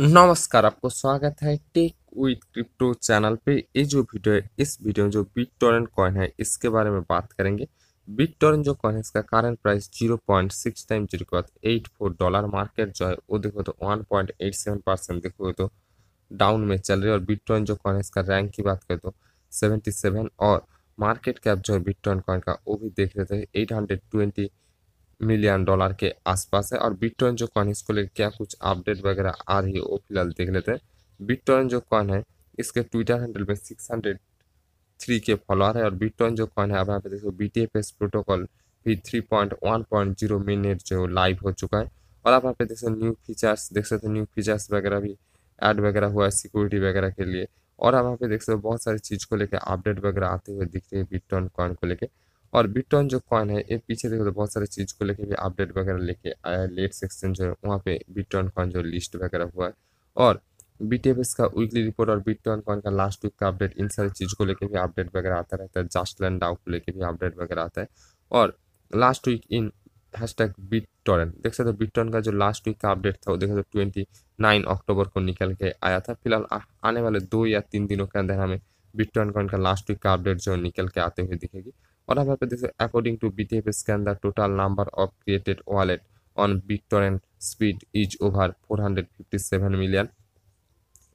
नमस्कार आपको स्वागत है टेक विद क्रिप्टो चैनल पे ये जो वीडियो है इस वीडियो में जो बिट टोरेंट कॉइन है इसके बारे में बात करेंगे बिट टोरेंट जो कॉइन है इसका current price zero point six time zero eight four dollar market जो है वो देखो तो one point eight seven percent देखो तो डाउन में चल रही है और बिट टोरेंट जो कॉइन है इसका रैंक की बात करें तो सेवेंटी सेवन और मार्केट कैप जो है बिट टोरेंट कॉइन का वो भी देख रहे थे eight hundred twenty million dollar के आसपास है और बिटकॉइन जो कॉइन इसको लेकर क्या कुछ अपडेट वगैरह आ रही है वो फिलहाल देख लेते हैं बिटकॉइन जो कॉइन है इसके ट्विटर हैंडल में six hundred three K follower है और बिटकॉइन जो कॉइन है अब यहाँ पे देखो B T F S protocol भी three point one point zero minute जो लाइव हो चुका है और आप यहाँ पे देख सकते न्यू फीचर्स देख सकते हो न्यू फीचर्स वगैरह भी एड वगैरह हुआ है सिक्योरिटी वगैरह के लिए और आप यहाँ पे देख सकते हो बहुत सारी चीज़ को लेकर अपडेट वगैरह आते हुए दिख रही है बिटकॉइन कॉइन को लेकर और बिटकॉइन जो कॉइन है ये पीछे देखो तो बहुत सारे चीज़ को लेके भी अपडेट वगैरह लेके आया है लेटेस्ट एक्सचेंज है वहाँ पे बिटकॉइन कॉइन जो लिस्ट वगैरह हुआ है और बी का वीकली रिपोर्ट और बिटकॉइन कॉइन का लास्ट वीक का अपडेट इन सारी चीज़ को लेके भी अपडेट वगैरह आता रहता है जस्ट लैंड डाउ को लेकर भी अपडेट वगैरह आता है और last week in hashtag bit देख सकते हो बीट का जो लास्ट वीक का अपडेट था वो देख सकते ट्वेंटी नाइन अक्टूबर को निकल के आया था फिलहाल आने वाले दो या तीन दिनों के अंदर हमें बीट टॉरेंट का लास्ट वीक का अपडेट जो निकल के आते हुए दिखेगी On other purpose, according to BTF scan, the total number of created wallet on BitTorrent speed is over 457 million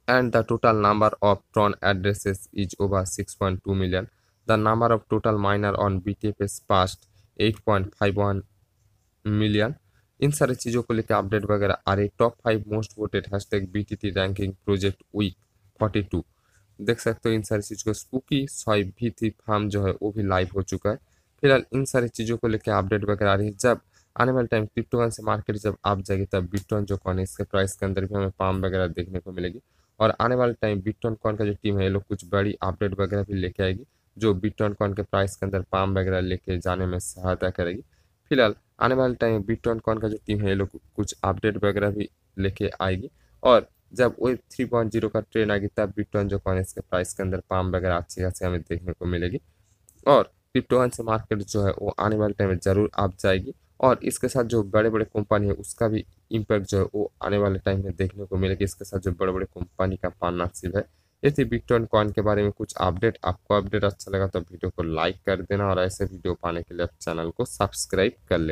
and the total number of Tron addresses is over 6.2 million. The number of total miner on BTF is past 8.51 million. इन सारे चीज़ों को लेकर update वगैरह आ रही top five most voted hashtag BTT ranking project week 42 देख सकते हो इन सारी चीज़ को स्पूकी सॉइ भी थी फार्म जो है वो भी लाइव हो चुका है फिलहाल इन सारी चीज़ों को लेकर अपडेट वगैरह आ रही है जब आने वाले टाइम क्रिप्टोकॉइन से मार्केट जब आप जाएगी तब बिटकॉइन जो कॉन है इसके प्राइस के अंदर भी हमें फार्म वगैरह देखने को मिलेगी और आने वाले टाइम बिटकॉइन कॉन का जो टीम है ये लोग कुछ बड़ी अपडेट वगैरह भी लेके आएगी जो बिटकॉइन कॉन के प्राइस के अंदर पाम वगैरह लेके जाने में सहायता करेगी फिलहाल आने वाले टाइम बिटकॉइन कॉन का जो टीम है ये लोग कुछ अपडेट वगैरह भी लेके आएगी और जब वेब थ्री पॉइंट जीरो का ट्रेन आएगी तब बिटकॉइन जो कॉइन इसके प्राइस के अंदर पाम वगैरह अच्छी खासी हमें देखने को मिलेगी और बिटकॉइन से मार्केट जो है वो आने वाले टाइम में ज़रूर आप जाएगी और इसके साथ जो बड़े बड़े कंपनी है उसका भी इम्पैक्ट जो है वो आने वाले टाइम में देखने को मिलेगी इसके साथ जो बड़े बड़े कंपनी का पार्टनरशिप है यदि बिटकॉइन कॉइन के बारे में कुछ अपडेट आपको अपडेट अच्छा लगा तो वीडियो को लाइक कर देना और ऐसे वीडियो पाने के लिए आप चैनल को सब्सक्राइब कर लेना